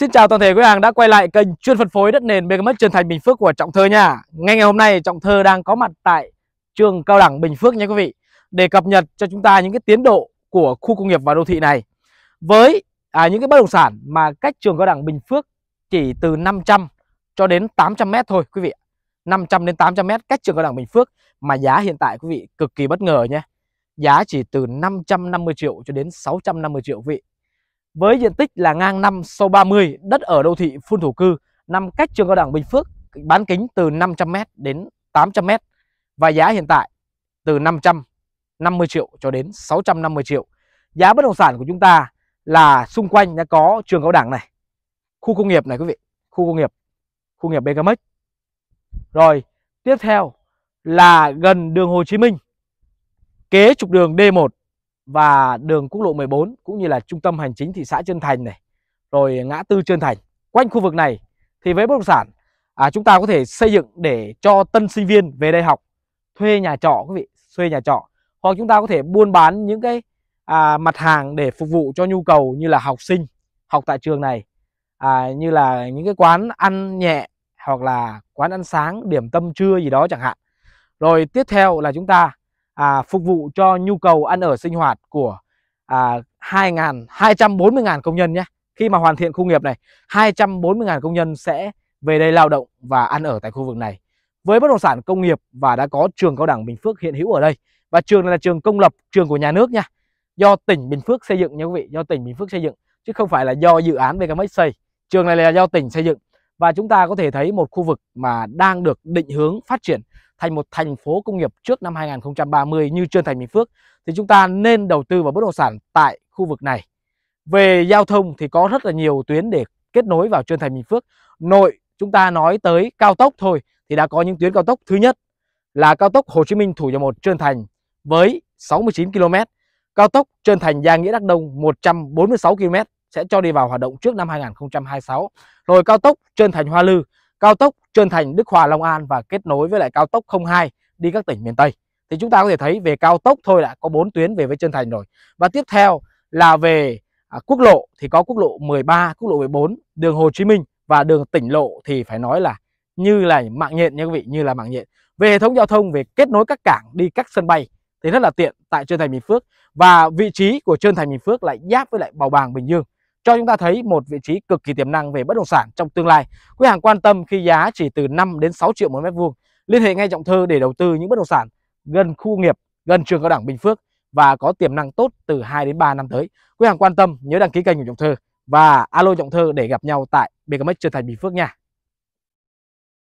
Xin chào toàn thể quý hàng đã quay lại kênh chuyên phân phối đất nền Megamart Trần Thành Bình Phước của Trọng Thơ nha. Ngay ngày hôm nay Trọng Thơ đang có mặt tại trường cao đẳng Bình Phước nha quý vị để cập nhật cho chúng ta những cái tiến độ của khu công nghiệp và đô thị này. Với à, những cái bất động sản mà cách trường cao đẳng Bình Phước chỉ từ 500 cho đến 800 m thôi quý vị. 500 đến 800 m cách trường cao đẳng Bình Phước mà giá hiện tại quý vị cực kỳ bất ngờ nhé. Giá chỉ từ 550 triệu cho đến 650 triệu quý vị với diện tích là ngang 5 sâu 30, đất ở đô thị phun thổ cư, nằm cách trường cao đẳng Bình Phước, bán kính từ 500m đến 800m và giá hiện tại từ 550 triệu cho đến 650 triệu. Giá bất động sản của chúng ta là xung quanh đã có trường cao đẳng này, khu công nghiệp này quý vị, khu công nghiệp, khu nghiệp Becamex. Rồi, tiếp theo là gần đường Hồ Chí Minh, kế trục đường D1 và đường quốc lộ 14 cũng như là trung tâm hành chính thị xã Trơn Thành này, rồi ngã tư Trơn Thành. Quanh khu vực này thì với bất động sản à, chúng ta có thể xây dựng để cho tân sinh viên về đây học, thuê nhà trọ quý vị, thuê nhà trọ. Hoặc chúng ta có thể buôn bán những cái à, mặt hàng để phục vụ cho nhu cầu như là học sinh học tại trường này, à, như là những cái quán ăn nhẹ hoặc là quán ăn sáng, điểm tâm trưa gì đó chẳng hạn. Rồi tiếp theo là chúng ta à, phục vụ cho nhu cầu ăn ở sinh hoạt của à, 2.000 240.000 công nhân nhé khi mà hoàn thiện khu nghiệp này 240.000 công nhân sẽ về đây lao động và ăn ở tại khu vực này với bất động sản công nghiệp và đã có trường cao đẳng Bình Phước hiện hữu ở đây và trường này là trường công lập trường của nhà nước nha do tỉnh Bình Phước xây dựng nha quý vị do tỉnh Bình Phước xây dựng chứ không phải là do dự án BKMX xây trường này là do tỉnh xây dựng và chúng ta có thể thấy một khu vực mà đang được định hướng phát triển thành một thành phố công nghiệp trước năm 2030 như Trơn Thành Bình Phước thì chúng ta nên đầu tư vào bất động sản tại khu vực này. Về giao thông thì có rất là nhiều tuyến để kết nối vào Trơn Thành Bình Phước. Nội chúng ta nói tới cao tốc thôi thì đã có những tuyến cao tốc thứ nhất là cao tốc Hồ Chí Minh Thủ Dầu Một Trơn Thành với 69 km, cao tốc Trơn Thành Gia Nghĩa Đắc Đông 146 km sẽ cho đi vào hoạt động trước năm 2026. Rồi cao tốc Trơn Thành Hoa Lư, cao tốc Trơn Thành Đức Hòa Long An và kết nối với lại cao tốc 02 đi các tỉnh miền Tây. Thì chúng ta có thể thấy về cao tốc thôi đã có 4 tuyến về với Trơn Thành rồi. Và tiếp theo là về à, quốc lộ thì có quốc lộ 13, quốc lộ 14, đường Hồ Chí Minh và đường tỉnh lộ thì phải nói là như là mạng nhện nha quý vị, như là mạng nhện. Về hệ thống giao thông về kết nối các cảng đi các sân bay thì rất là tiện tại Trơn Thành Bình Phước và vị trí của Trơn Thành Bình Phước lại giáp với lại Bảo Bàng Bình Dương cho chúng ta thấy một vị trí cực kỳ tiềm năng về bất động sản trong tương lai. Quý hàng quan tâm khi giá chỉ từ 5 đến 6 triệu một mét vuông, liên hệ ngay Trọng Thơ để đầu tư những bất động sản gần khu nghiệp, gần trường cao đẳng Bình Phước và có tiềm năng tốt từ 2 đến 3 năm tới. Quý hàng quan tâm nhớ đăng ký kênh của Trọng Thơ và alo Trọng Thơ để gặp nhau tại BKMX Trân Thành Bình Phước nha.